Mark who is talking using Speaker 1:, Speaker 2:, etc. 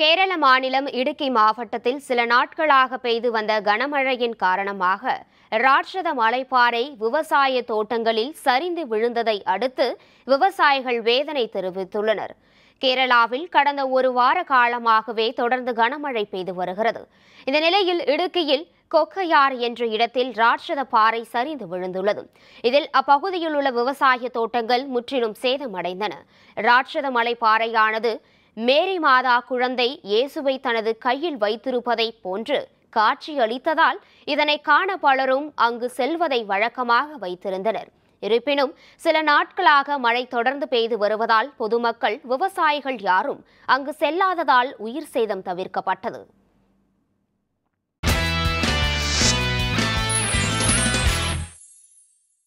Speaker 1: கேரள மாநிலம் இடுக்கி மாவட்டத்தில் சில நாட்களாக பெய்து வந்த கனமழையின் காரணமாக ராட்சத மலைப்பாறை விவசாய தோட்டங்களில் சரிந்து விழுந்ததை அடுத்து விவசாயிகள் வேதனை தெரிவித்துள்ளனர் கேரளாவில் கடந்த ஒரு வார காலமாகவே தொடர்ந்து கனமழை பெய்து வருகிறது இந்த நிலையில் இடுக்கியில் கொக்கையார் என்ற இடத்தில் ராட்சத பாறை சரிந்து விழுந்துள்ளது இதில் அப்பகுதியில் உள்ள விவசாய தோட்டங்கள் முற்றிலும் சேதமடைந்தன ராட்சத மலைப்பாறையானது மேரி மாதா குழந்தை இயேசுவை தனது கையில் வைத்திருப்பதை போன்று காட்சியளித்ததால் இதனை காண பலரும் அங்கு செல்வதை வழக்கமாக வைத்திருந்தனர் இருப்பினும் சில நாட்களாக மழை தொடர்ந்து பெய்து வருவதால் பொதுமக்கள் விவசாயிகள் யாரும் அங்கு செல்லாததால் உயிர் சேதம் தவிர்க்கப்பட்டது